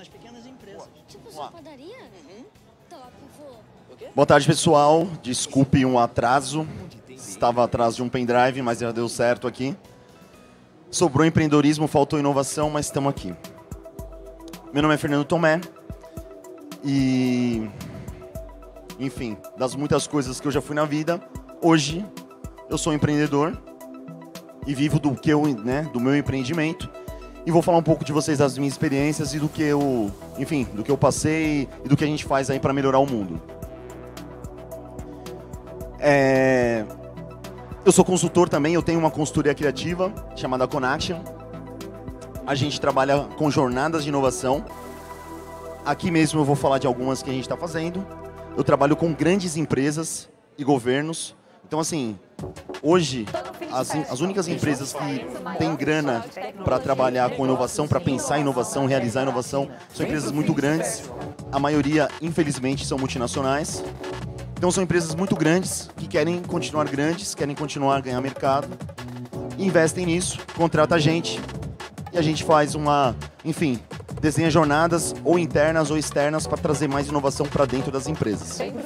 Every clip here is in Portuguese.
nas pequenas empresas. Tipo sua padaria? Uhum. Boa tarde, pessoal. Desculpe um atraso. Estava atrás de um pendrive, mas já deu certo aqui. Sobrou empreendedorismo, faltou inovação, mas estamos aqui. Meu nome é Fernando Tomé e. Enfim, das muitas coisas que eu já fui na vida, hoje eu sou um empreendedor e vivo do que eu, né, do meu empreendimento e vou falar um pouco de vocês das minhas experiências e do que eu, enfim, do que eu passei e do que a gente faz aí para melhorar o mundo. É... Eu sou consultor também, eu tenho uma consultoria criativa chamada Conaction. A gente trabalha com jornadas de inovação. Aqui mesmo eu vou falar de algumas que a gente está fazendo. Eu trabalho com grandes empresas e governos então, assim, hoje, as, as únicas empresas que têm grana para trabalhar com inovação, para pensar em inovação, realizar inovação, são empresas muito grandes. A maioria, infelizmente, são multinacionais. Então, são empresas muito grandes que querem continuar grandes, querem continuar a ganhar mercado, investem nisso, contrata a gente e a gente faz uma, enfim, desenha jornadas ou internas ou externas para trazer mais inovação para dentro das empresas. Sempre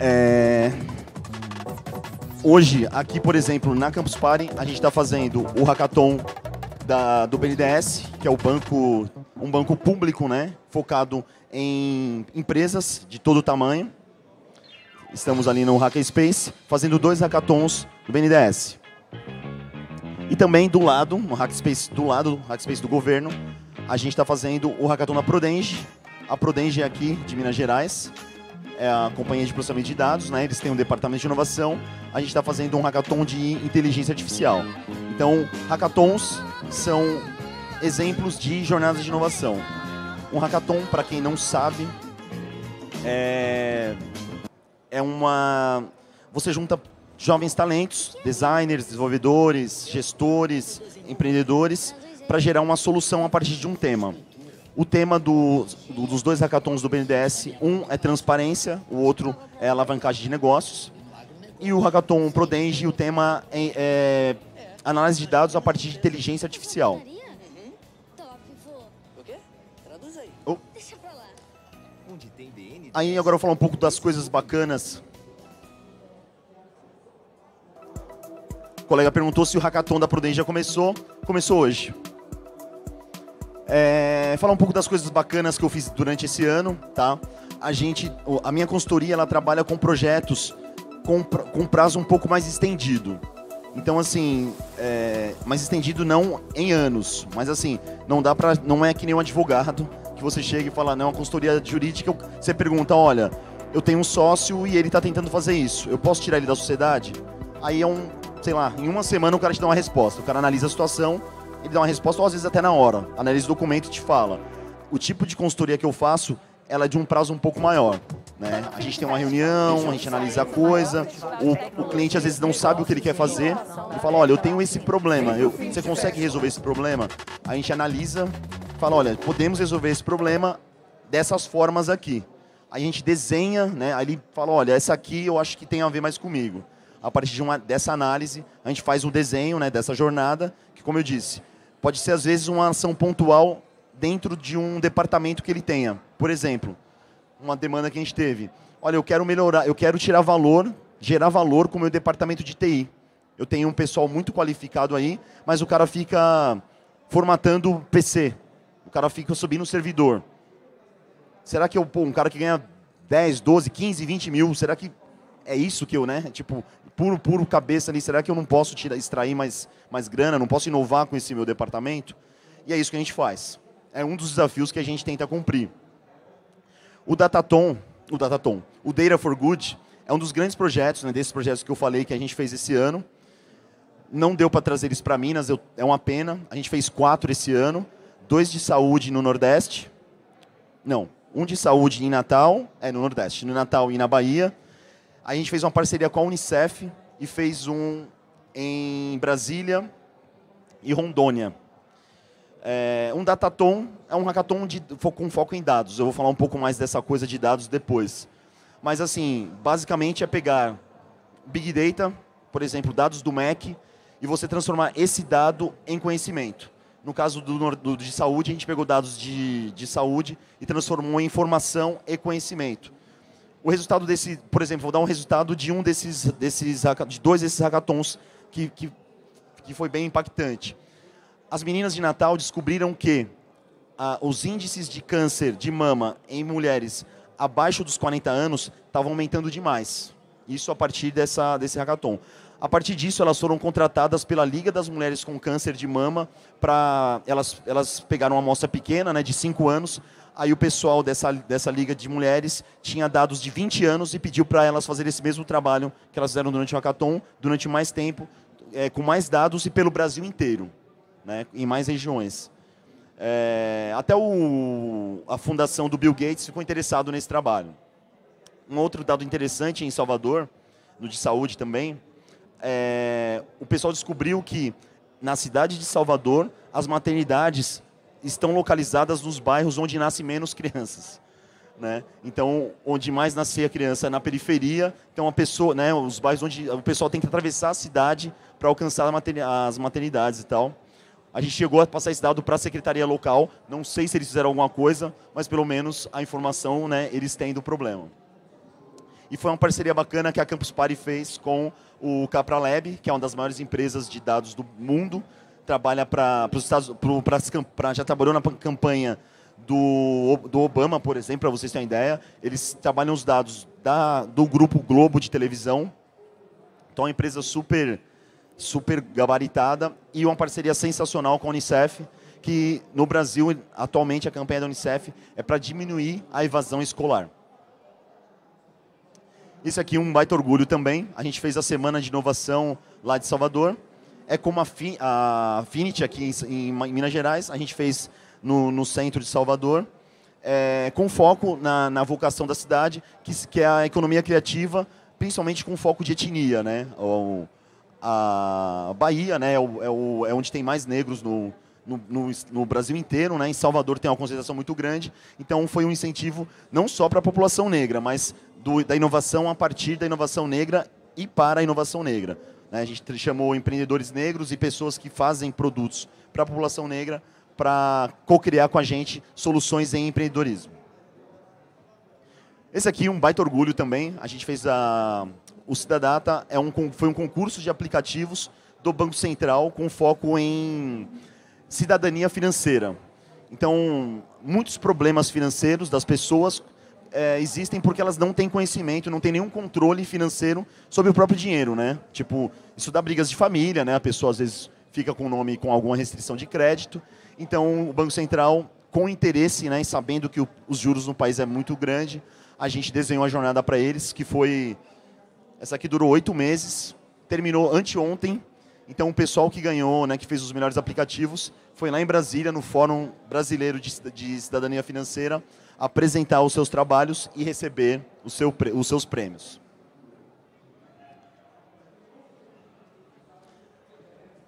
É hoje, aqui, por exemplo, na Campus Party, a gente está fazendo o hackathon da, do BNDES, que é o banco, um banco público, né, focado em empresas de todo tamanho. Estamos ali no Hackerspace, fazendo dois hackathons do BNDES. E também do lado, no Hackspace do lado, Hackspace do governo, a gente está fazendo o hackathon da Prodenge. A Prodenge é aqui de Minas Gerais, é a companhia de processamento de dados, né? Eles têm um departamento de inovação. A gente está fazendo um hackathon de inteligência artificial. Então, hackathons são exemplos de jornadas de inovação. Um hackathon, para quem não sabe, é, é uma você junta jovens talentos, designers, desenvolvedores, gestores, empreendedores, para gerar uma solução a partir de um tema. O tema do, do, dos dois hackathons do BNDES, um é transparência, o outro é alavancagem de negócios. E o hackathon Prodenge, o tema é, é análise de dados a partir de inteligência artificial. Oh. Aí agora eu vou falar um pouco das coisas bacanas. O colega perguntou se o hackathon da Prodenge já começou. Começou hoje. É, falar um pouco das coisas bacanas que eu fiz durante esse ano, tá? A gente, a minha consultoria, ela trabalha com projetos com, com prazo um pouco mais estendido. Então, assim, é, mais estendido não em anos, mas assim, não dá para, não é que nem um advogado que você chega e fala, não, a consultoria jurídica, você pergunta, olha, eu tenho um sócio e ele está tentando fazer isso, eu posso tirar ele da sociedade? Aí é um, sei lá, em uma semana o cara te dá uma resposta, o cara analisa a situação ele dá uma resposta, ou às vezes até na hora. Analisa o documento e te fala. O tipo de consultoria que eu faço, ela é de um prazo um pouco maior. Né? A gente tem uma reunião, a gente analisa a coisa, o, o cliente às vezes não sabe o que ele quer fazer, ele fala, olha, eu tenho esse problema, eu, você consegue resolver esse problema? A gente analisa, fala, olha, podemos resolver esse problema dessas formas aqui. A gente desenha, né? aí ele fala, olha, essa aqui eu acho que tem a ver mais comigo. A partir de uma, dessa análise, a gente faz um desenho né, dessa jornada, que como eu disse, Pode ser, às vezes, uma ação pontual dentro de um departamento que ele tenha. Por exemplo, uma demanda que a gente teve. Olha, eu quero melhorar, eu quero tirar valor, gerar valor com o meu departamento de TI. Eu tenho um pessoal muito qualificado aí, mas o cara fica formatando o PC. O cara fica subindo o servidor. Será que eu, pô, um cara que ganha 10, 12, 15, 20 mil, será que é isso que eu, né? Tipo, puro, puro cabeça ali, será que eu não posso tirar, extrair mais, mais grana, não posso inovar com esse meu departamento? E é isso que a gente faz. É um dos desafios que a gente tenta cumprir. O Dataton, o Dataton, o Data for Good é um dos grandes projetos, né, desses projetos que eu falei que a gente fez esse ano. Não deu para trazer eles para Minas, eu, é uma pena. A gente fez quatro esse ano, dois de saúde no Nordeste, não, um de saúde em Natal, é no Nordeste, no Natal e na Bahia, a gente fez uma parceria com a Unicef e fez um em Brasília e Rondônia. É, um dataton é um hackathon de, com foco em dados. Eu vou falar um pouco mais dessa coisa de dados depois. Mas, assim, basicamente é pegar Big Data, por exemplo, dados do MEC, e você transformar esse dado em conhecimento. No caso do, do de saúde, a gente pegou dados de, de saúde e transformou em informação e conhecimento. O resultado desse, por exemplo, vou dar um resultado de um desses, desses de dois desses hackathons que, que, que foi bem impactante. As meninas de Natal descobriram que ah, os índices de câncer de mama em mulheres abaixo dos 40 anos estavam aumentando demais. Isso a partir dessa, desse hackathon. A partir disso, elas foram contratadas pela Liga das Mulheres com Câncer de Mama. para elas, elas pegaram uma amostra pequena, né, de 5 anos, Aí o pessoal dessa, dessa liga de mulheres tinha dados de 20 anos e pediu para elas fazerem esse mesmo trabalho que elas fizeram durante o hackathon, durante mais tempo, é, com mais dados e pelo Brasil inteiro, né, em mais regiões. É, até o, a fundação do Bill Gates ficou interessado nesse trabalho. Um outro dado interessante em Salvador, no de saúde também, é, o pessoal descobriu que na cidade de Salvador as maternidades estão localizadas nos bairros onde nascem menos crianças. Né? Então, onde mais nascer a criança é na periferia, então a pessoa, né, os bairros onde o pessoal tem que atravessar a cidade para alcançar as maternidades e tal. A gente chegou a passar esse dado para a secretaria local, não sei se eles fizeram alguma coisa, mas pelo menos a informação, né, eles têm do problema. E foi uma parceria bacana que a Campus Party fez com o Capra Lab, que é uma das maiores empresas de dados do mundo, trabalha para os Estados para já trabalhou na campanha do, do Obama, por exemplo, para vocês terem uma ideia. Eles trabalham os dados da, do grupo Globo de televisão. Então, é uma empresa super super gabaritada e uma parceria sensacional com a Unicef, que no Brasil, atualmente, a campanha da Unicef é para diminuir a evasão escolar. Isso aqui é um baita orgulho também. A gente fez a Semana de Inovação lá de Salvador é como a, Fi, a Affinity aqui em, em, Minas Gerais, a gente fez no, no centro de Salvador, é, com foco na, na, vocação da cidade, que, que, é a economia criativa, principalmente com foco de etnia. Né? O, a Bahia né, é, o, é, é onde tem mais negros no, no, no, no Brasil inteiro, né? em Salvador tem uma concentração muito grande, então foi um incentivo não só para a população negra, mas do, da inovação a partir da inovação negra e para a inovação negra. Né? A gente chamou empreendedores negros e pessoas que fazem produtos para a população negra para co-criar com a gente soluções em empreendedorismo. Esse aqui, é um baita orgulho também. A gente fez a... O Cidadata é um, foi um concurso de aplicativos do Banco Central com foco em cidadania financeira. Então, muitos problemas financeiros das pessoas é, existem porque elas não têm conhecimento, não têm nenhum controle financeiro sobre o próprio dinheiro, né? Tipo, isso dá brigas de família, né? A pessoa às vezes fica com o nome com alguma restrição de crédito. Então, o Banco Central, com interesse, né, e sabendo que o, os juros no país é muito grande, a gente desenhou a jornada para eles, que foi essa aqui durou oito meses, terminou anteontem. Então, o pessoal que ganhou, né, que fez os melhores aplicativos, foi lá em Brasília, no Fórum Brasileiro de, de Cidadania Financeira, apresentar os seus trabalhos e receber seu, os seus prêmios.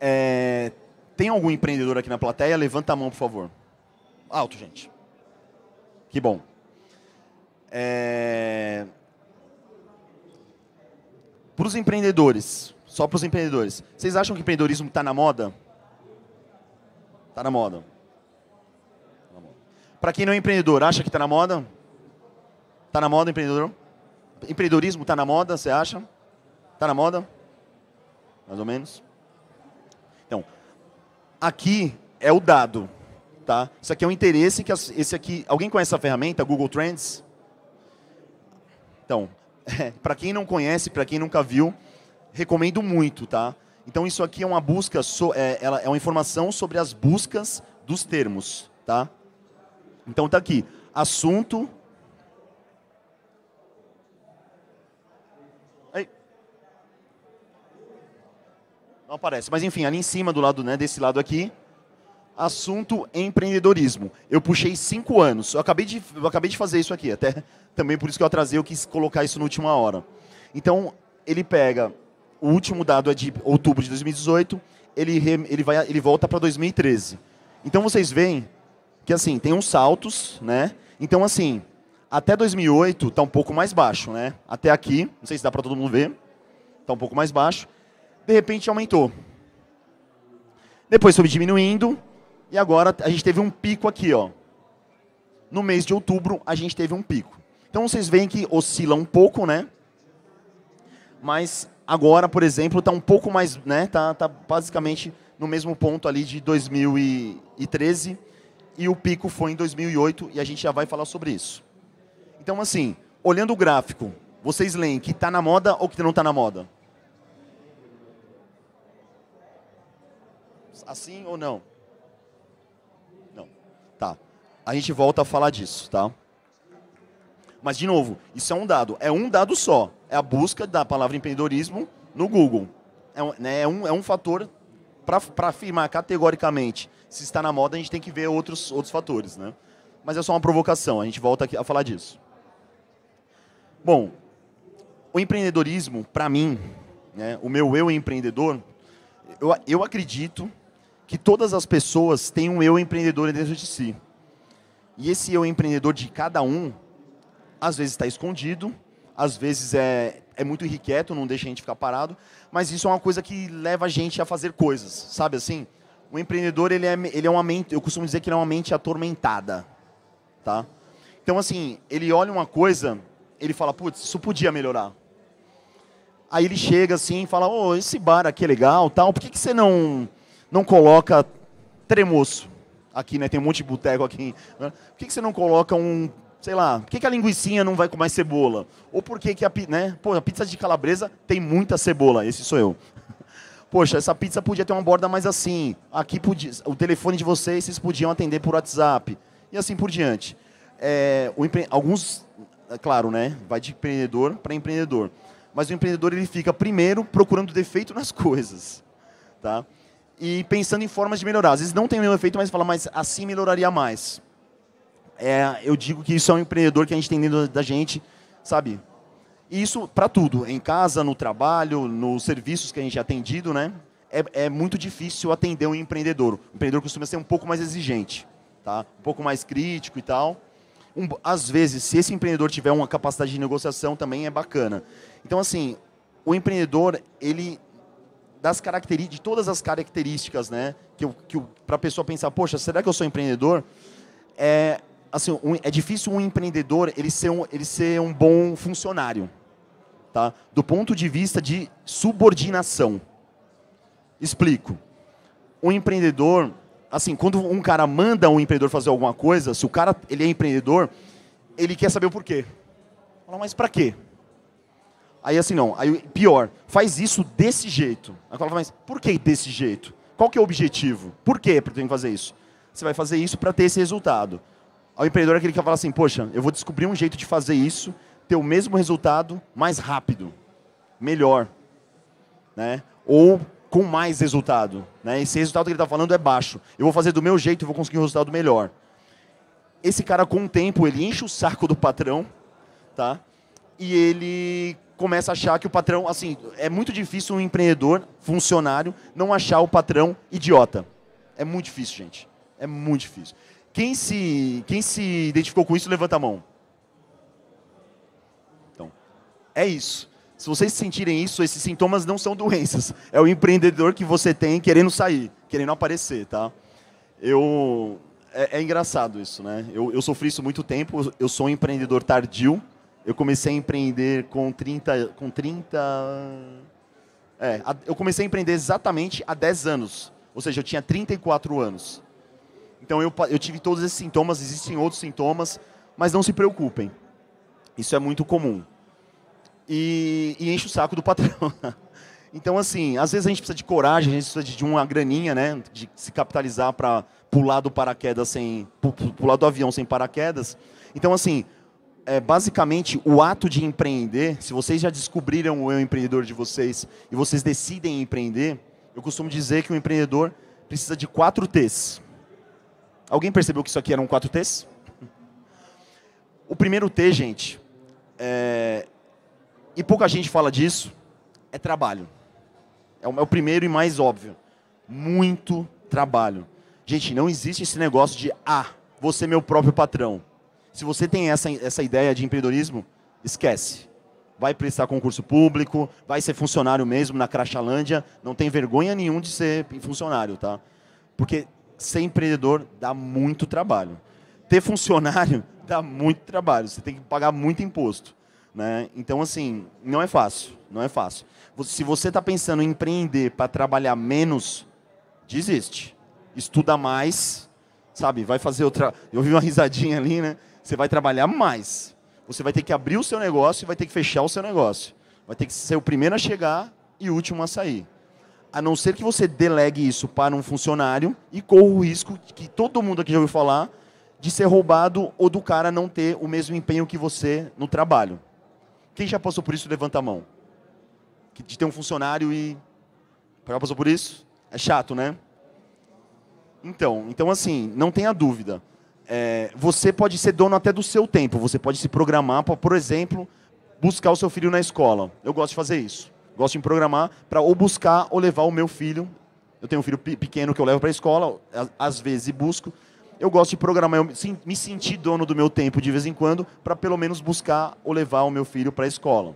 É, tem algum empreendedor aqui na plateia? Levanta a mão, por favor. Alto, gente. Que bom. É... Para os empreendedores, só para os empreendedores, vocês acham que empreendedorismo está na moda? Está na moda. Para quem não é empreendedor, acha que está na moda? Está na moda empreendedor? Empreendedorismo está na moda, você acha? Está na moda? Mais ou menos. Então, aqui é o dado. Tá? Isso aqui é um interesse que esse aqui. Alguém conhece essa ferramenta, Google Trends? Então, é, para quem não conhece, para quem nunca viu, recomendo muito, tá? Então isso aqui é uma busca, so, é, ela é uma informação sobre as buscas dos termos, tá? Então está aqui, assunto. Não aparece, mas enfim, ali em cima do lado, né, desse lado aqui, assunto empreendedorismo. Eu puxei cinco anos. Eu acabei de, eu acabei de fazer isso aqui, até também por isso que eu atrasei, eu quis colocar isso na última hora. Então, ele pega, o último dado é de outubro de 2018, ele, ele, vai, ele volta para 2013. Então, vocês veem que assim, tem uns saltos, né? Então assim, até 2008 está um pouco mais baixo, né? Até aqui, não sei se dá para todo mundo ver, está um pouco mais baixo. De repente aumentou. Depois foi diminuindo e agora a gente teve um pico aqui, ó. No mês de outubro a gente teve um pico. Então vocês veem que oscila um pouco, né? Mas agora, por exemplo, está um pouco mais, né? Tá, tá basicamente no mesmo ponto ali de 2013 e o pico foi em 2008 e a gente já vai falar sobre isso. Então, assim, olhando o gráfico, vocês leem que está na moda ou que não está na moda? Assim ou não? Não. Tá. A gente volta a falar disso, tá? Mas, de novo, isso é um dado. É um dado só. É a busca da palavra empreendedorismo no Google. É um, né, é um, é um fator para afirmar categoricamente se está na moda, a gente tem que ver outros, outros fatores, né? Mas é só uma provocação, a gente volta aqui a falar disso. Bom, o empreendedorismo, para mim, né, o meu eu empreendedor, eu, eu acredito que todas as pessoas têm um eu empreendedor dentro de si. E esse eu empreendedor de cada um, às vezes está escondido, às vezes é, é muito irrequieto, não deixa a gente ficar parado, mas isso é uma coisa que leva a gente a fazer coisas, sabe assim? O empreendedor, ele é, ele é uma mente, eu costumo dizer que ele é uma mente atormentada, tá? Então, assim, ele olha uma coisa, ele fala, putz, isso podia melhorar. Aí ele chega assim e fala, ô, oh, esse bar aqui é legal, tal, por que, que você não, não coloca tremoço? Aqui, né, tem um monte de boteco aqui. Né? Por que, que você não coloca um sei lá, por que, que a linguiça não vai com mais cebola? Ou por que, que a, né? Pô, a pizza de calabresa tem muita cebola, esse sou eu. Poxa, essa pizza podia ter uma borda mais assim. Aqui podia, o telefone de vocês, vocês podiam atender por WhatsApp. E assim por diante. É, empre... Alguns, é claro, né? Vai de empreendedor para empreendedor. Mas o empreendedor ele fica primeiro procurando defeito nas coisas. Tá? E pensando em formas de melhorar. Às vezes não tem o mesmo efeito, mas fala, mas assim melhoraria mais é, eu digo que isso é um empreendedor que a gente tem dentro da gente, sabe? E isso para tudo, em casa, no trabalho, nos serviços que a gente é atendido, né? É, é muito difícil atender um empreendedor. O empreendedor costuma ser um pouco mais exigente, tá? Um pouco mais crítico e tal. Um, às vezes, se esse empreendedor tiver uma capacidade de negociação, também é bacana. Então, assim, o empreendedor, ele das características, de todas as características, né? Que, que para a pessoa pensar, poxa, será que eu sou empreendedor? É, assim, um, é difícil um empreendedor ele ser um, ele ser um bom funcionário, tá? Do ponto de vista de subordinação. Explico. Um empreendedor, assim, quando um cara manda um empreendedor fazer alguma coisa, se o cara ele é empreendedor, ele quer saber o porquê. Fala, mas para quê? Aí assim não, aí pior, faz isso desse jeito. Aí fala, mas por que desse jeito? Qual que é o objetivo? Por que eu tenho que fazer isso? Você vai fazer isso para ter esse resultado. O empreendedor é aquele que fala assim, poxa, eu vou descobrir um jeito de fazer isso, ter o mesmo resultado mais rápido, melhor, né? ou com mais resultado. Né? Esse resultado que ele está falando é baixo. Eu vou fazer do meu jeito e vou conseguir um resultado melhor. Esse cara, com o tempo, ele enche o saco do patrão, tá? E ele começa a achar que o patrão, assim, é muito difícil um empreendedor, funcionário, não achar o patrão idiota. É muito difícil, gente. É muito difícil. Quem se, quem se identificou com isso, levanta a mão. Então, é isso. Se vocês sentirem isso, esses sintomas não são doenças. É o empreendedor que você tem querendo sair, querendo aparecer, tá? Eu é, é engraçado isso, né? Eu, eu sofri isso muito tempo. Eu sou um empreendedor tardio. Eu comecei a empreender com 30 com 30 é, eu comecei a empreender exatamente há 10 anos. Ou seja, eu tinha 34 anos. Então eu, eu tive todos esses sintomas, existem outros sintomas, mas não se preocupem. Isso é muito comum. E, e enche o saco do patrão. Né? então, assim, às vezes a gente precisa de coragem, a gente precisa de uma graninha, né? De se capitalizar para pular do paraquedas sem. pular do avião sem paraquedas. Então, assim, é, basicamente o ato de empreender, se vocês já descobriram o eu empreendedor de vocês e vocês decidem empreender, eu costumo dizer que o empreendedor precisa de quatro T's. Alguém percebeu que isso aqui eram quatro T's? O primeiro T, gente, é... e pouca gente fala disso, é trabalho. É, é o primeiro e mais óbvio. Muito trabalho. Gente, não existe esse negócio de, ah, você é meu próprio patrão. Se você tem essa, essa ideia de empreendedorismo, esquece. Vai prestar concurso público, vai ser funcionário mesmo na Crachalândia, não tem vergonha nenhum de ser funcionário, tá? Porque ser empreendedor dá muito trabalho. Ter funcionário dá muito trabalho. Você tem que pagar muito imposto. Né? Então, assim, não é fácil. Não é fácil. Se você está pensando em empreender para trabalhar menos, desiste. Estuda mais, sabe? Vai fazer outra. Eu vi uma risadinha ali, né? Você vai trabalhar mais. Você vai ter que abrir o seu negócio e vai ter que fechar o seu negócio. Vai ter que ser o primeiro a chegar e o último a sair a não ser que você delegue isso para um funcionário e corra o risco, que todo mundo aqui já ouviu falar, de ser roubado ou do cara não ter o mesmo empenho que você no trabalho. Quem já passou por isso, levanta a mão. De ter um funcionário e. Já passou por isso? É chato, né? Então, então assim, não tenha dúvida. É, você pode ser dono até do seu tempo. Você pode se programar para, por exemplo, buscar o seu filho na escola. Eu gosto de fazer isso gosto de programar para ou buscar ou levar o meu filho. Eu tenho um filho pequeno que eu levo para a escola, às vezes busco. Eu gosto de programar, eu me sentir dono do meu tempo de vez em quando para pelo menos buscar ou levar o meu filho para a escola.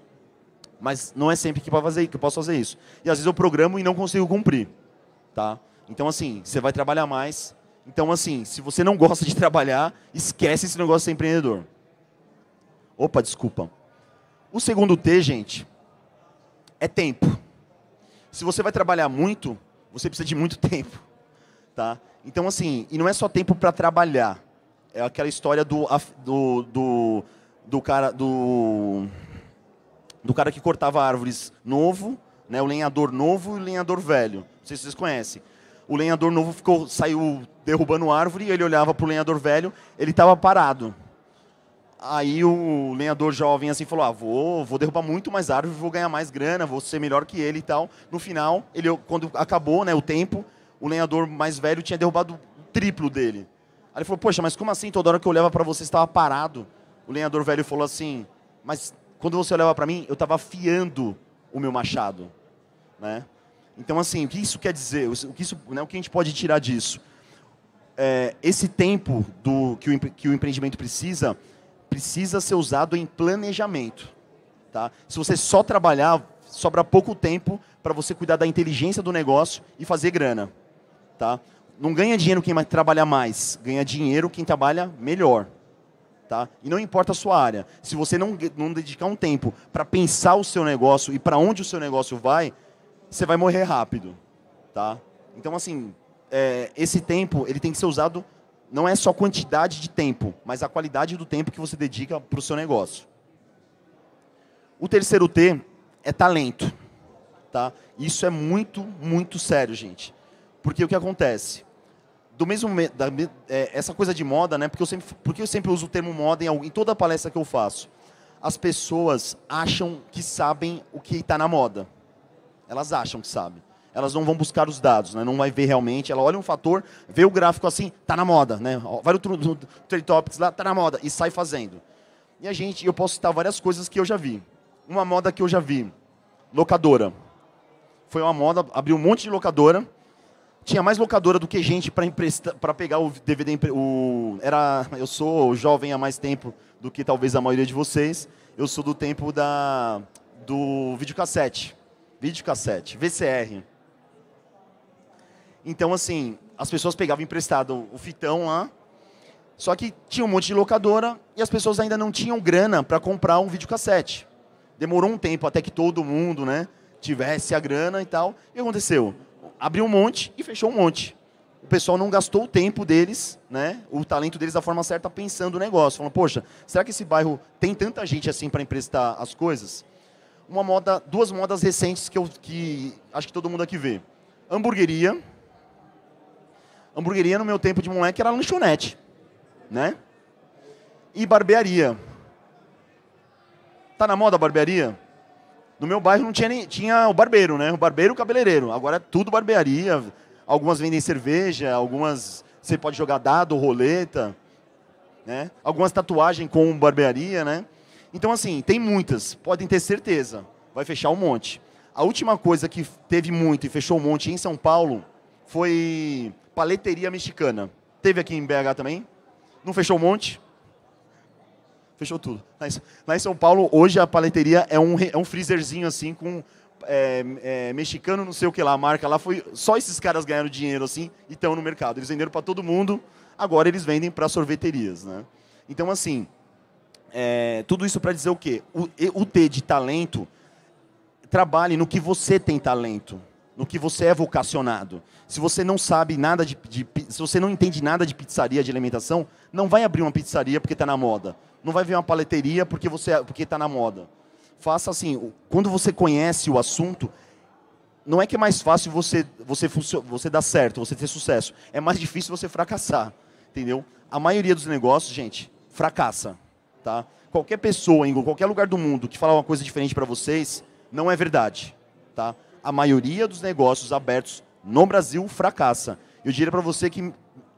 Mas não é sempre que, que eu posso fazer isso. E às vezes eu programo e não consigo cumprir. Tá? Então, assim, você vai trabalhar mais. Então, assim, se você não gosta de trabalhar, esquece esse negócio de ser empreendedor. Opa, desculpa. O segundo T, gente, é tempo. Se você vai trabalhar muito, você precisa de muito tempo, tá? Então, assim, e não é só tempo para trabalhar. É aquela história do, do, do, do cara do do cara que cortava árvores novo, né, o lenhador novo e o lenhador velho. Não sei se vocês conhecem. O lenhador novo ficou, saiu derrubando árvore, e ele olhava para o lenhador velho, ele estava parado. Aí o lenhador jovem assim falou: ah, vou, vou derrubar muito mais árvores, vou ganhar mais grana, vou ser melhor que ele e tal. No final, ele, quando acabou né, o tempo, o lenhador mais velho tinha derrubado o triplo dele. Aí ele falou: Poxa, mas como assim? Toda hora que eu olhava para você estava parado. O lenhador velho falou assim: Mas quando você olhava para mim, eu estava afiando o meu machado. Né? Então, assim, o que isso quer dizer? O que, isso, né, o que a gente pode tirar disso? É, esse tempo do que o, que o empreendimento precisa precisa ser usado em planejamento. Tá? Se você só trabalhar, sobra pouco tempo para você cuidar da inteligência do negócio e fazer grana. Tá? Não ganha dinheiro quem trabalha mais, ganha dinheiro quem trabalha melhor. Tá? E não importa a sua área. Se você não, não dedicar um tempo para pensar o seu negócio e para onde o seu negócio vai, você vai morrer rápido. Tá? Então, assim, é, esse tempo ele tem que ser usado não é só quantidade de tempo, mas a qualidade do tempo que você dedica para o seu negócio. O terceiro T é talento. Tá? Isso é muito, muito sério, gente. Porque o que acontece? Do mesmo da, é, essa coisa de moda, né? Porque eu sempre, porque eu sempre uso o termo moda em, em toda palestra que eu faço. As pessoas acham que sabem o que está na moda. Elas acham que sabem elas não vão buscar os dados, né? não vai ver realmente. Ela olha um fator, vê o gráfico assim, tá na moda, né? Vai no, no Trade Topics lá, tá na moda, e sai fazendo. E a gente, eu posso citar várias coisas que eu já vi. Uma moda que eu já vi, locadora. Foi uma moda, abriu um monte de locadora. Tinha mais locadora do que gente para emprestar, para pegar o DVD, o era, eu sou jovem há mais tempo do que talvez a maioria de vocês. Eu sou do tempo da do videocassete. Videocassete, VCR. Então, assim, as pessoas pegavam emprestado o fitão lá, só que tinha um monte de locadora e as pessoas ainda não tinham grana para comprar um videocassete. Demorou um tempo até que todo mundo, né, tivesse a grana e tal. E o que aconteceu? Abriu um monte e fechou um monte. O pessoal não gastou o tempo deles, né, o talento deles da forma certa pensando o negócio. Falando, poxa, será que esse bairro tem tanta gente assim para emprestar as coisas? Uma moda, duas modas recentes que, eu, que acho que todo mundo aqui vê. Hamburgueria, Hamburgueria no meu tempo de moleque era lanchonete, né? E barbearia. Tá na moda a barbearia? No meu bairro não tinha nem, tinha o barbeiro, né? O barbeiro, o cabeleireiro. Agora é tudo barbearia. Algumas vendem cerveja, algumas você pode jogar dado, roleta, né? Algumas tatuagem com barbearia, né? Então assim, tem muitas, podem ter certeza, vai fechar um monte. A última coisa que teve muito e fechou um monte em São Paulo foi Paleteria Mexicana. Teve aqui em BH também. Não fechou um monte? Fechou tudo. Lá em São Paulo, hoje a paleteria é um, é um freezerzinho assim, com é, é, mexicano, não sei o que lá, a marca lá. foi Só esses caras ganharam dinheiro assim e estão no mercado. Eles venderam para todo mundo, agora eles vendem para sorveterias. Né? Então, assim, é, tudo isso para dizer o quê? O, o T de talento, trabalhe no que você tem talento no que você é vocacionado. Se você não sabe nada de, de, se você não entende nada de pizzaria, de alimentação, não vai abrir uma pizzaria porque está na moda. Não vai vir uma paleteria porque você é, porque está na moda. Faça assim, quando você conhece o assunto, não é que é mais fácil você você você dar certo, você ter sucesso. É mais difícil você fracassar, entendeu? A maioria dos negócios, gente, fracassa, tá? Qualquer pessoa em qualquer lugar do mundo que falar uma coisa diferente para vocês, não é verdade, tá? a maioria dos negócios abertos no Brasil fracassa. Eu diria para você que,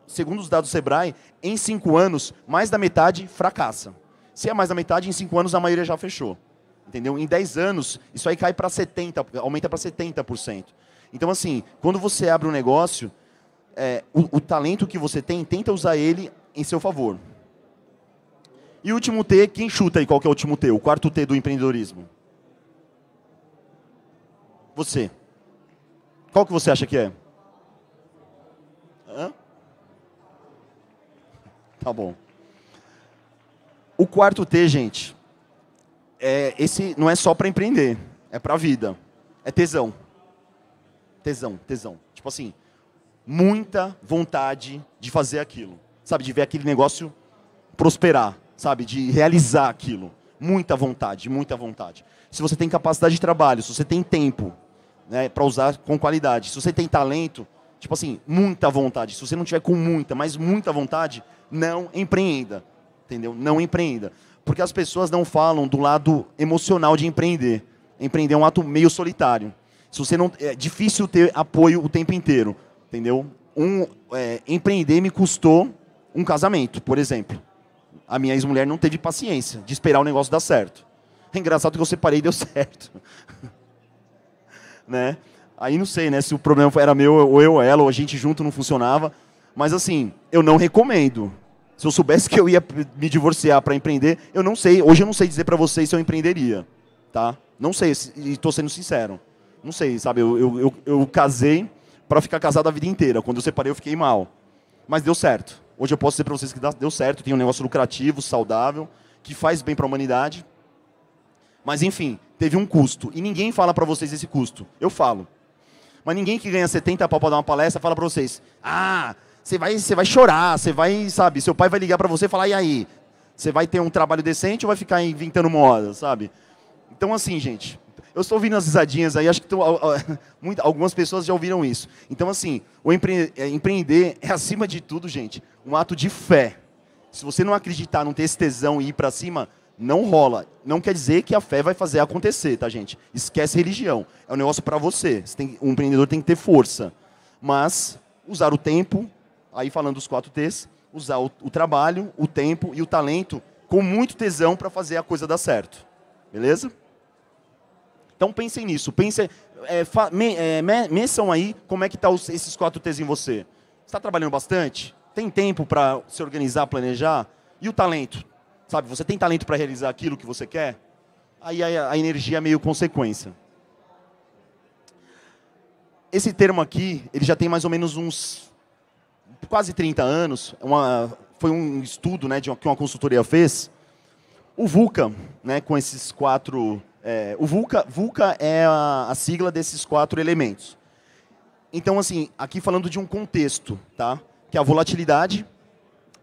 segundo os dados do Sebrae, em cinco anos, mais da metade fracassa. Se é mais da metade, em cinco anos a maioria já fechou. Entendeu? Em dez anos, isso aí cai para 70%, aumenta para 70%. Então, assim, quando você abre um negócio, é, o, o talento que você tem, tenta usar ele em seu favor. E o último T, quem chuta aí qual que é o último T? O quarto T do empreendedorismo. Você. Qual que você acha que é? Hã? Tá bom. O quarto T, gente, é esse não é só para empreender, é para a vida. É tesão. Tesão, tesão. Tipo assim, muita vontade de fazer aquilo. Sabe, de ver aquele negócio prosperar, sabe, de realizar aquilo. Muita vontade, muita vontade. Se você tem capacidade de trabalho, se você tem tempo, né, para usar com qualidade. Se você tem talento, tipo assim, muita vontade. Se você não tiver com muita, mas muita vontade, não empreenda. Entendeu? Não empreenda. Porque as pessoas não falam do lado emocional de empreender. Empreender é um ato meio solitário. Se você não é difícil ter apoio o tempo inteiro, entendeu? Um é, empreender me custou um casamento, por exemplo. A minha ex-mulher não teve paciência de esperar o negócio dar certo. É engraçado que eu separei e deu certo né? Aí não sei, né, se o problema era meu, ou eu, ou ela, ou a gente junto não funcionava. Mas assim, eu não recomendo. Se eu soubesse que eu ia me divorciar para empreender, eu não sei. Hoje eu não sei dizer para vocês se eu empreenderia, tá? Não sei, e estou sendo sincero. Não sei, sabe? Eu, eu, eu, eu casei para ficar casado a vida inteira. Quando eu separei, eu fiquei mal. Mas deu certo. Hoje eu posso dizer para vocês que deu certo. Tem um negócio lucrativo, saudável, que faz bem para a humanidade. Mas enfim, teve um custo. E ninguém fala para vocês esse custo. Eu falo. Mas ninguém que ganha 70 pau para dar uma palestra fala para vocês: "Ah, você vai, você vai chorar, você vai, sabe, seu pai vai ligar para você e falar: "E aí, você vai ter um trabalho decente ou vai ficar inventando moda, sabe?" Então assim, gente, eu estou ouvindo as risadinhas aí, acho que tô, algumas pessoas já ouviram isso. Então, assim, o empre, é, empreender é, acima de tudo, gente, um ato de fé. Se você não acreditar, não ter esse tesão e ir para cima, não rola. Não quer dizer que a fé vai fazer acontecer, tá, gente? Esquece religião. É um negócio para você. você tem, um empreendedor tem que ter força. Mas usar o tempo, aí falando dos quatro T's, usar o, o trabalho, o tempo e o talento com muito tesão para fazer a coisa dar certo. Beleza? Então pensem nisso. Pensem, é, fa, me, é, meçam aí como é que estão tá esses quatro T's em você. Está trabalhando bastante? Tem tempo para se organizar, planejar? E o talento? Sabe, você tem talento para realizar aquilo que você quer? Aí a, a energia é meio consequência. Esse termo aqui, ele já tem mais ou menos uns quase 30 anos. É uma, foi um estudo né, de uma, que uma consultoria fez. O VUCA, né, com esses quatro... É, o VUCA, VUCA é a, a sigla desses quatro elementos. Então, assim, aqui falando de um contexto, tá? Que é a volatilidade,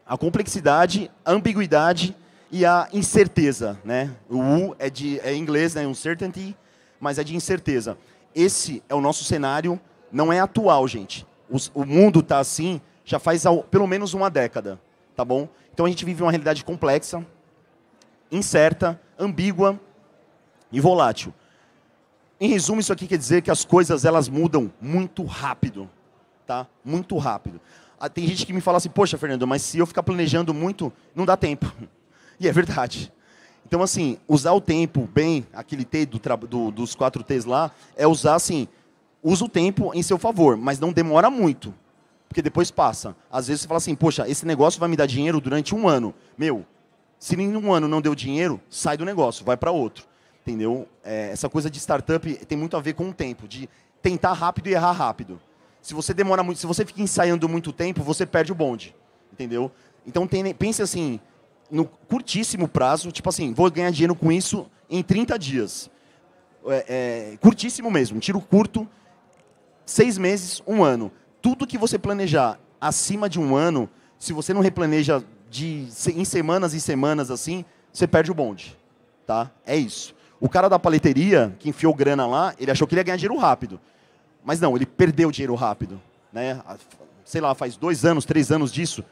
a complexidade, a ambiguidade e a incerteza, né? O U é de é em inglês, né? Uncertainty, mas é de incerteza. Esse é o nosso cenário, não é atual, gente. o mundo está assim já faz ao, pelo menos uma década, tá bom? Então a gente vive uma realidade complexa, incerta, ambígua e volátil. Em resumo, isso aqui quer dizer que as coisas elas mudam muito rápido, tá? Muito rápido. Ah, tem gente que me fala assim, poxa, Fernando, mas se eu ficar planejando muito, não dá tempo. E é verdade. Então, assim, usar o tempo bem, aquele T do, do, dos quatro T's lá, é usar, assim, usa o tempo em seu favor, mas não demora muito, porque depois passa. Às vezes você fala assim, poxa, esse negócio vai me dar dinheiro durante um ano. Meu, se em um ano não deu dinheiro, sai do negócio, vai para outro. Entendeu? É, essa coisa de startup tem muito a ver com o tempo, de tentar rápido e errar rápido. Se você demora muito, se você fica ensaiando muito tempo, você perde o bonde. Entendeu? Então tem, pense assim, no curtíssimo prazo, tipo assim, vou ganhar dinheiro com isso em 30 dias. É, é, curtíssimo mesmo, um tiro curto, seis meses, um ano. Tudo que você planejar acima de um ano, se você não replaneja de, em semanas e semanas assim, você perde o bonde. Tá? É isso. O cara da paleteria, que enfiou grana lá, ele achou que ele ia ganhar dinheiro rápido. Mas não, ele perdeu dinheiro rápido. Né? Sei lá, faz dois anos, três anos disso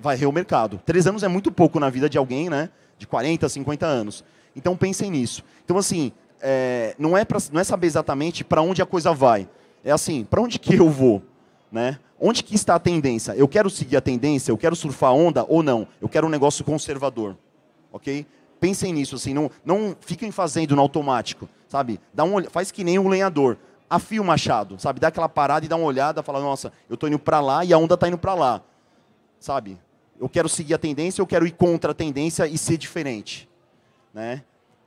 vai o mercado. Três anos é muito pouco na vida de alguém, né? De 40, 50 anos. Então pensem nisso. Então, assim, é, não, é pra, não é saber exatamente para onde a coisa vai. É assim, para onde que eu vou? Né? Onde que está a tendência? Eu quero seguir a tendência? Eu quero surfar a onda ou não? Eu quero um negócio conservador, ok? Pensem nisso, assim, não, não fiquem fazendo no automático, sabe? Dá um, faz que nem um lenhador, afia o machado, sabe? Dá aquela parada e dá uma olhada, fala, nossa, eu estou indo para lá e a onda está indo para lá sabe? Eu quero seguir a tendência, eu quero ir contra a tendência e ser diferente, né?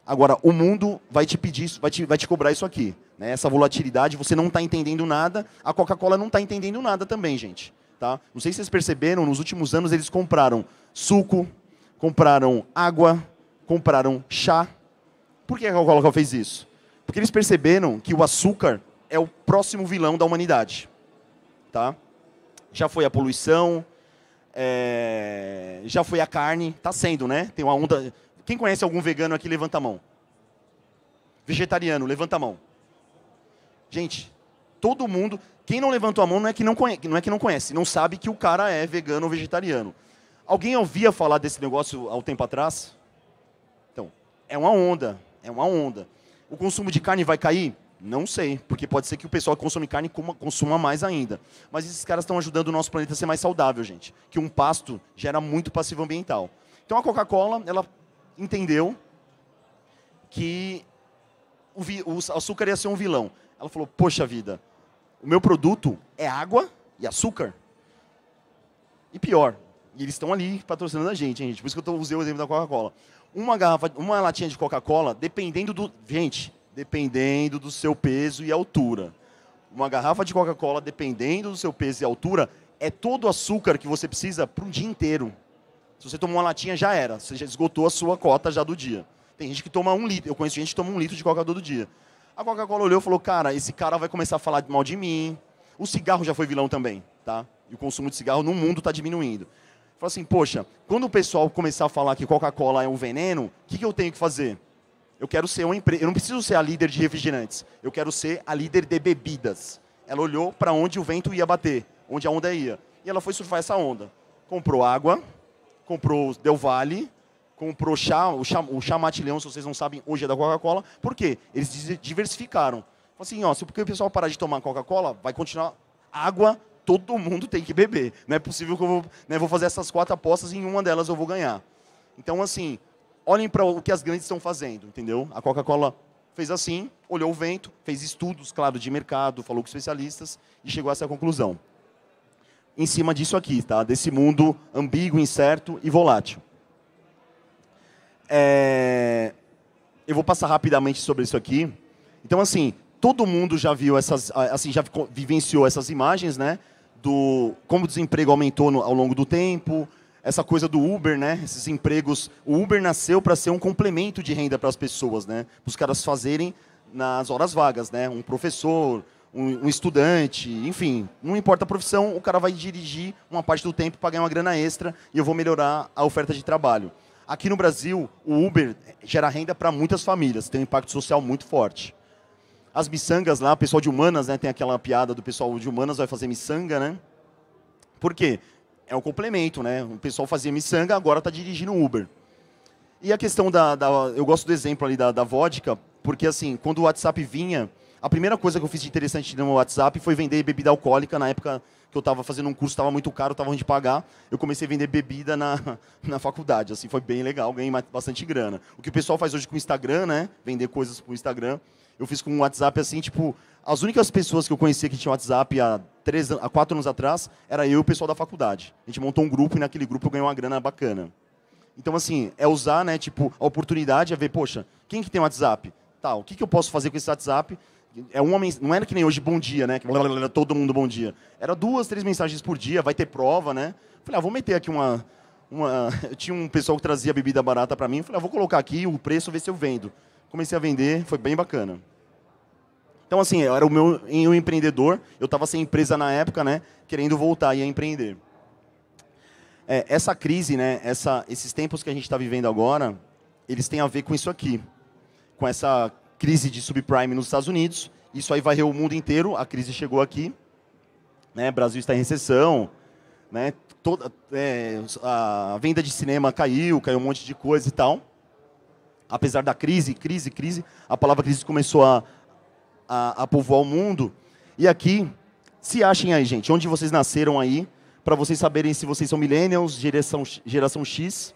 Agora, o mundo vai te pedir isso, vai te, vai te cobrar isso aqui. Né? Essa volatilidade, você não está entendendo nada, a Coca-Cola não está entendendo nada também, gente. Tá? Não sei se vocês perceberam, nos últimos anos eles compraram suco, compraram água, compraram chá. Por que a Coca-Cola fez isso? Porque eles perceberam que o açúcar é o próximo vilão da humanidade. Tá? Já foi a poluição, é, já foi a carne, tá sendo, né? Tem uma onda. Quem conhece algum vegano aqui, levanta a mão. Vegetariano, levanta a mão. Gente, todo mundo. Quem não levantou a mão não é que não conhece, não, é que não, conhece, não sabe que o cara é vegano ou vegetariano. Alguém ouvia falar desse negócio há um tempo atrás? Então, é uma onda, é uma onda. O consumo de carne vai cair? Não sei, porque pode ser que o pessoal que consome carne consuma mais ainda. Mas esses caras estão ajudando o nosso planeta a ser mais saudável, gente. Que um pasto gera muito passivo ambiental. Então a Coca-Cola, ela entendeu que o, vi, o açúcar ia ser um vilão. Ela falou: Poxa vida, o meu produto é água e açúcar. E pior, e eles estão ali patrocinando a gente, hein, gente? Por isso que eu usei o exemplo da Coca-Cola. Uma garrafa, uma latinha de Coca-Cola, dependendo do. Gente, dependendo do seu peso e altura. Uma garrafa de Coca-Cola, dependendo do seu peso e altura, é todo o açúcar que você precisa para um dia inteiro. Se você tomou uma latinha, já era. Você já esgotou a sua cota já do dia. Tem gente que toma um litro. Eu conheço gente que toma um litro de Coca-Cola todo dia. A Coca-Cola olhou e falou, cara, esse cara vai começar a falar mal de mim. O cigarro já foi vilão também, tá? E o consumo de cigarro no mundo está diminuindo. Fala assim, poxa, quando o pessoal começar a falar que Coca-Cola é um veneno, o que, que eu tenho que fazer? Eu quero ser uma empresa, eu não preciso ser a líder de refrigerantes, eu quero ser a líder de bebidas. Ela olhou para onde o vento ia bater, onde a onda ia, e ela foi surfar essa onda. Comprou água, comprou Del Valle, comprou chá, o chá, o chá matilhão, se vocês não sabem, hoje é da Coca-Cola. Por quê? Eles diversificaram. Assim, ó, se o pessoal parar de tomar Coca-Cola, vai continuar água todo mundo tem que beber. Não é possível que eu vou, né, vou fazer essas quatro apostas e em uma delas eu vou ganhar. Então, assim, olhem para o que as grandes estão fazendo, entendeu? A Coca-Cola fez assim, olhou o vento, fez estudos, claro, de mercado, falou com especialistas e chegou a essa conclusão. Em cima disso aqui, tá? Desse mundo ambíguo, incerto e volátil. É... Eu vou passar rapidamente sobre isso aqui. Então, assim, todo mundo já viu essas, assim, já vivenciou essas imagens, né? Do como o desemprego aumentou no, ao longo do tempo, essa coisa do Uber, né? Esses empregos. O Uber nasceu para ser um complemento de renda para as pessoas, né? Para os caras fazerem nas horas vagas, né? Um professor, um, um, estudante, enfim, não importa a profissão, o cara vai dirigir uma parte do tempo para ganhar uma grana extra e eu vou melhorar a oferta de trabalho. Aqui no Brasil, o Uber gera renda para muitas famílias, tem um impacto social muito forte. As miçangas lá, o pessoal de humanas, né? Tem aquela piada do pessoal de humanas vai fazer miçanga, né? Por quê? é um complemento, né? O pessoal fazia miçanga, agora está dirigindo Uber. E a questão da, da, Eu gosto do exemplo ali da, da vodka, porque assim, quando o WhatsApp vinha, a primeira coisa que eu fiz de interessante no WhatsApp foi vender bebida alcoólica. Na época que eu estava fazendo um curso, estava muito caro, estava onde pagar. Eu comecei a vender bebida na, na faculdade. Assim, foi bem legal, ganhei bastante grana. O que o pessoal faz hoje com o Instagram, né? Vender coisas para o Instagram eu fiz com o WhatsApp assim, tipo, as únicas pessoas que eu conhecia que tinham WhatsApp há, três, há quatro anos atrás era eu e o pessoal da faculdade. A gente montou um grupo e naquele grupo eu ganhei uma grana bacana. Então, assim, é usar, né, tipo, a oportunidade é ver, poxa, quem que tem WhatsApp? Tá, o que, que eu posso fazer com esse WhatsApp? É uma mens... Não era que nem hoje bom dia, né? Que todo mundo bom dia. Era duas, três mensagens por dia, vai ter prova, né? Falei, ah, vou meter aqui uma. uma... Tinha um pessoal que trazia bebida barata para mim, falei, ah, vou colocar aqui o preço, ver se eu vendo. Comecei a vender, foi bem bacana. Então, assim, eu era o meu um empreendedor, eu estava sem empresa na época, né? Querendo voltar e empreender. É, essa crise, né? Essa, esses tempos que a gente está vivendo agora, eles têm a ver com isso aqui. Com essa crise de subprime nos Estados Unidos. Isso aí varreu o mundo inteiro, a crise chegou aqui. Né? O Brasil está em recessão, né? Toda, é, a venda de cinema caiu, caiu um monte de coisa e tal. Apesar da crise, crise, crise, a palavra crise começou a a, a povoar o mundo. E aqui, se achem aí, gente, onde vocês nasceram aí, para vocês saberem se vocês são millennials, geração, geração X,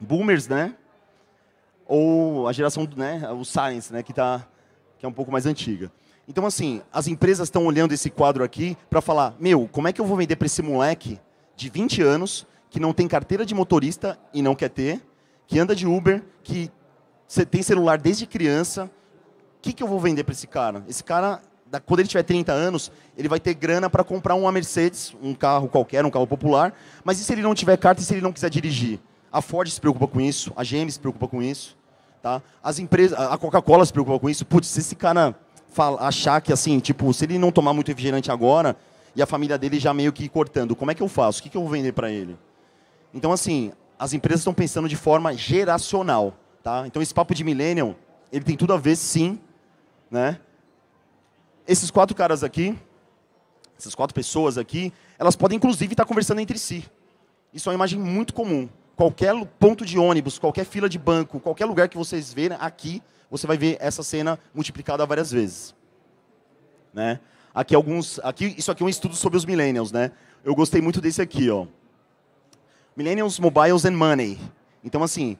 boomers, né? Ou a geração, né, o science, né, que, tá, que é um pouco mais antiga. Então, assim, as empresas estão olhando esse quadro aqui para falar, meu, como é que eu vou vender para esse moleque de 20 anos, que não tem carteira de motorista e não quer ter, que anda de Uber, que tem celular desde criança, que, que eu vou vender para esse cara? Esse cara, quando ele tiver 30 anos, ele vai ter grana para comprar uma Mercedes, um carro qualquer, um carro popular, mas e se ele não tiver carta e se ele não quiser dirigir? A Ford se preocupa com isso, a GM se preocupa com isso, tá? As empresas, a Coca-Cola se preocupa com isso. Putz, se esse cara fala, achar que assim, tipo, se ele não tomar muito refrigerante agora e a família dele já meio que cortando, como é que eu faço? O que, que eu vou vender para ele? Então assim, as empresas estão pensando de forma geracional, tá? Então esse papo de millennium, ele tem tudo a ver sim né? Esses quatro caras aqui, essas quatro pessoas aqui, elas podem inclusive estar conversando entre si. Isso é uma imagem muito comum. Qualquer ponto de ônibus, qualquer fila de banco, qualquer lugar que vocês verem aqui, você vai ver essa cena multiplicada várias vezes, né? Aqui alguns, aqui isso aqui é um estudo sobre os millennials, né? Eu gostei muito desse aqui, ó. Millennials, mobiles and money. Então assim,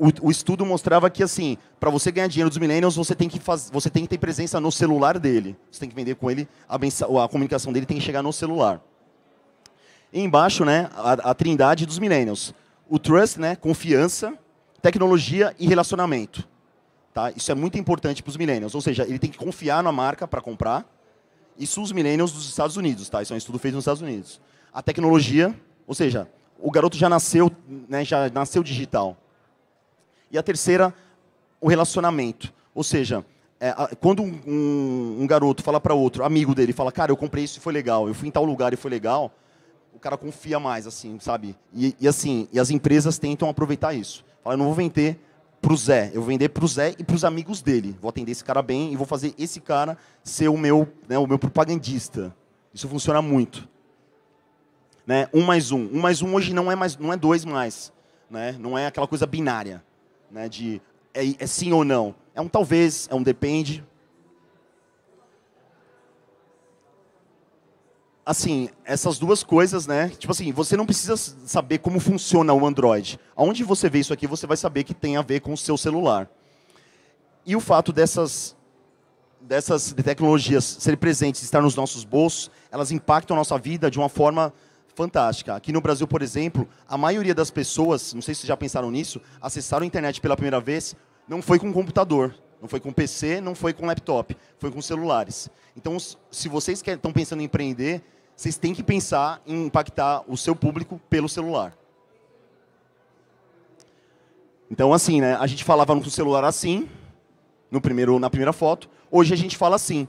o, o, estudo mostrava que, assim, para você ganhar dinheiro dos millennials, você tem, que faz, você tem que ter presença no celular dele. Você tem que vender com ele, a, a comunicação dele tem que chegar no celular. E embaixo, né, a, a, trindade dos millennials. O trust, né, confiança, tecnologia e relacionamento. Tá? Isso é muito importante para os millennials. Ou seja, ele tem que confiar na marca para comprar. Isso os millennials dos Estados Unidos, tá? Isso é um estudo feito nos Estados Unidos. A tecnologia, ou seja, o garoto já nasceu, né, já nasceu digital e a terceira, o relacionamento. Ou seja, é, a, quando um, um, um, garoto fala para outro, amigo dele, fala, cara, eu comprei isso e foi legal, eu fui em tal lugar e foi legal, o cara confia mais, assim, sabe? E, e assim, e as empresas tentam aproveitar isso. Fala, eu não vou vender pro Zé, eu vou vender pro Zé e pros amigos dele. Vou atender esse cara bem e vou fazer esse cara ser o meu, né, o meu propagandista. Isso funciona muito. Né? Um mais um. Um mais um hoje não é mais, não é dois mais. Né? Não é aquela coisa binária né, de é, é sim ou não. É um talvez, é um depende. assim, essas duas coisas, né? Tipo assim, você não precisa saber como funciona o Android. Aonde você vê isso aqui, você vai saber que tem a ver com o seu celular. E o fato dessas dessas tecnologias serem presentes, estar nos nossos bolsos, elas impactam a nossa vida de uma forma fantástica. Aqui no Brasil, por exemplo, a maioria das pessoas, não sei se já pensaram nisso, acessaram a internet pela primeira vez, não foi com computador, não foi com PC, não foi com laptop, foi com celulares. Então, se vocês estão pensando em empreender, vocês têm que pensar em impactar o seu público pelo celular. Então, assim, né? A gente falava no celular assim, no primeiro, na primeira foto. Hoje a gente fala assim.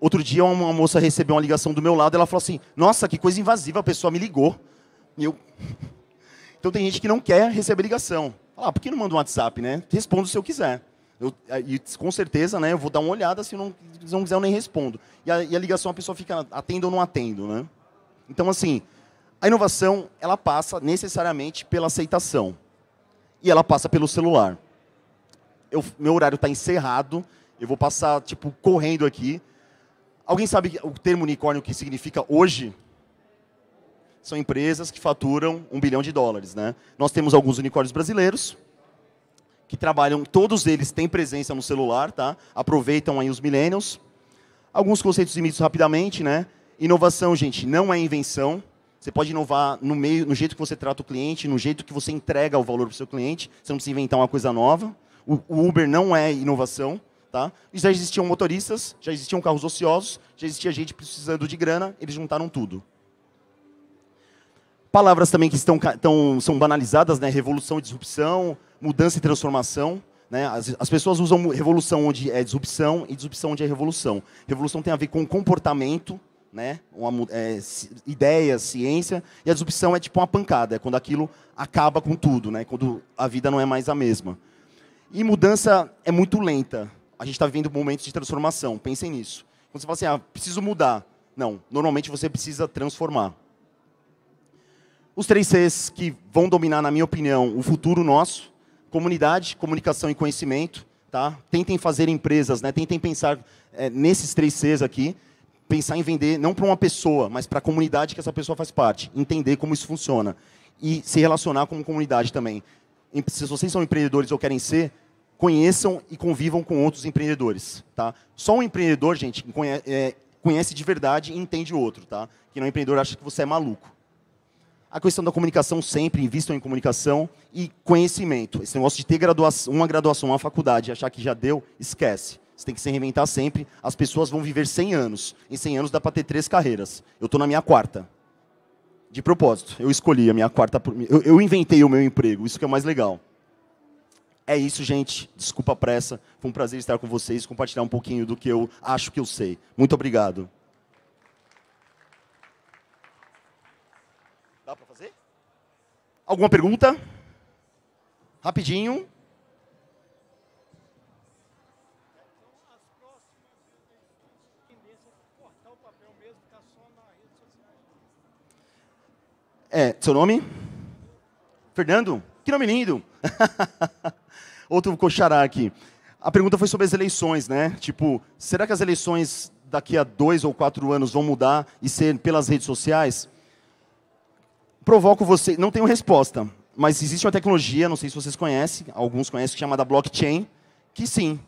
Outro dia uma moça recebeu uma ligação do meu lado, ela falou assim: "Nossa, que coisa invasiva, a pessoa me ligou". E eu Então tem gente que não quer receber ligação. Fala, ah, por que não manda um WhatsApp, né? Respondo se eu quiser. Eu, e com certeza, né, eu vou dar uma olhada, se não, se não quiser eu nem respondo. E a, e a ligação a pessoa fica atendo ou não atendo, né? Então assim, a inovação, ela passa necessariamente pela aceitação. E ela passa pelo celular. Eu, meu horário está encerrado, eu vou passar tipo correndo aqui, Alguém sabe o termo unicórnio que significa hoje? São empresas que faturam um bilhão de dólares. Né? Nós temos alguns unicórnios brasileiros que trabalham, todos eles têm presença no celular, tá? aproveitam aí os millennials. Alguns conceitos e mitos rapidamente. Né? Inovação, gente, não é invenção. Você pode inovar no meio, no jeito que você trata o cliente, no jeito que você entrega o valor para o seu cliente. Você não precisa inventar uma coisa nova. O, o Uber não é inovação. Tá? E já existiam motoristas, já existiam carros ociosos, já existia gente precisando de grana, eles juntaram tudo. Palavras também que estão, estão são banalizadas, né? revolução, disrupção, mudança e transformação. Né? As, as, pessoas usam revolução onde é disrupção e disrupção onde é revolução. Revolução tem a ver com comportamento, né? uma, é, ideia, ciência, e a disrupção é tipo uma pancada, é quando aquilo acaba com tudo, né? quando a vida não é mais a mesma. E mudança é muito lenta a gente está vivendo momentos de transformação, pensem nisso. Quando você fala assim, ah, preciso mudar. Não, normalmente você precisa transformar. Os três Cs que vão dominar, na minha opinião, o futuro nosso, comunidade, comunicação e conhecimento, tá? Tentem fazer empresas, né? Tentem pensar é, nesses três Cs aqui, pensar em vender não para uma pessoa, mas para a comunidade que essa pessoa faz parte, entender como isso funciona e se relacionar como comunidade também. Se vocês são empreendedores ou querem ser, conheçam e convivam com outros empreendedores. Tá? Só um empreendedor, gente, conhece, é, conhece de verdade e entende o outro. Tá? Que não é empreendedor acha que você é maluco. A questão da comunicação sempre, invistam em comunicação e conhecimento. Esse negócio de ter graduação, uma graduação, uma faculdade e achar que já deu, esquece. Você tem que se reinventar sempre. As pessoas vão viver 100 anos. Em 100 anos dá para ter três carreiras. Eu estou na minha quarta. De propósito, eu escolhi a minha quarta. Eu, eu inventei o meu emprego, isso que é o mais legal. É isso, gente. Desculpa a pressa. Foi um prazer estar com vocês, compartilhar um pouquinho do que eu acho que eu sei. Muito obrigado. Dá para fazer? Alguma pergunta? Rapidinho. É, seu nome? Fernando? Que nome lindo! Outro vou coxará aqui. A pergunta foi sobre as eleições, né? Tipo, será que as eleições daqui a dois ou quatro anos vão mudar e ser pelas redes sociais? Provoco você, não tenho resposta, mas existe uma tecnologia, não sei se vocês conhecem, alguns conhecem, chamada blockchain, que sim,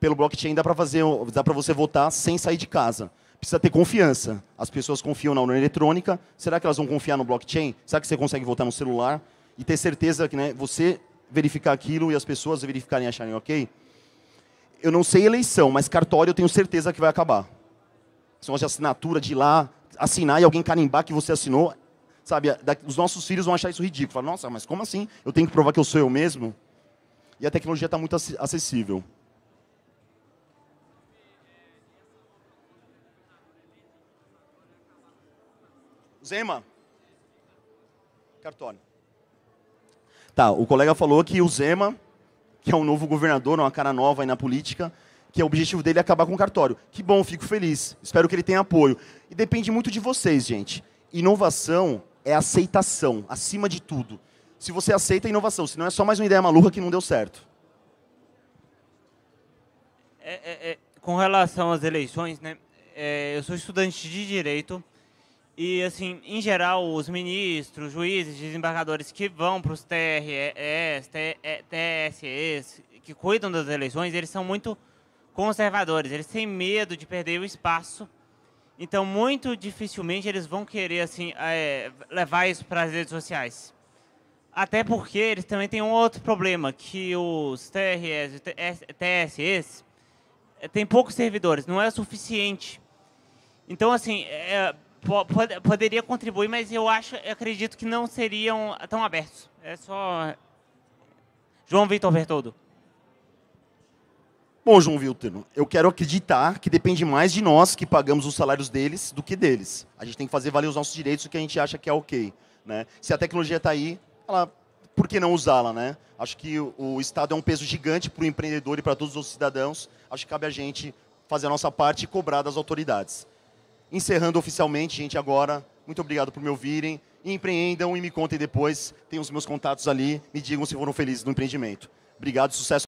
pelo blockchain dá para fazer, dá para você votar sem sair de casa. Precisa ter confiança. As pessoas confiam na urna eletrônica. Será que elas vão confiar no blockchain? Será que você consegue votar no celular? E ter certeza que né, você verificar aquilo e as pessoas verificarem e acharem ok. Eu não sei eleição, mas cartório eu tenho certeza que vai acabar. são as de assinatura, de lá, assinar e alguém carimbar que você assinou, sabe? Os nossos filhos vão achar isso ridículo. nossa, mas como assim? Eu tenho que provar que eu sou eu mesmo? E a tecnologia está muito acessível. Zema. Cartório. Tá, o colega falou que o Zema, que é um novo governador, uma cara nova aí na política, que é o objetivo dele é acabar com o cartório. Que bom, fico feliz. Espero que ele tenha apoio. E depende muito de vocês, gente. Inovação é aceitação, acima de tudo. Se você aceita é inovação, senão é só mais uma ideia maluca que não deu certo. É, é, é, com relação às eleições, né? É, eu sou estudante de direito. E, assim, em geral, os ministros, juízes, desembargadores que vão para os TRS, TSEs, que cuidam das eleições, eles são muito conservadores, eles têm medo de perder o espaço. Então, muito dificilmente eles vão querer, assim, é, levar isso para as redes sociais. Até porque eles também têm um outro problema, que os TRS, e TSEs é, têm poucos servidores, não é o suficiente. Então, assim, é, Pod poderia contribuir, mas eu acho, eu acredito que não seriam tão abertos. É só João Vitor Bertoldo. Bom, João Vitor, eu quero acreditar que depende mais de nós que pagamos os salários deles do que deles. A gente tem que fazer valer os nossos direitos, o que a gente acha que é ok. Né? Se a tecnologia está aí, ela, por que não usá-la? Né? Acho que o Estado é um peso gigante para o empreendedor e para todos os cidadãos. Acho que cabe a gente fazer a nossa parte e cobrar das autoridades encerrando oficialmente, gente, agora. Muito obrigado por me ouvirem. empreendam e me contem depois. Tem os meus contatos ali. Me digam se foram felizes no empreendimento. Obrigado, sucesso.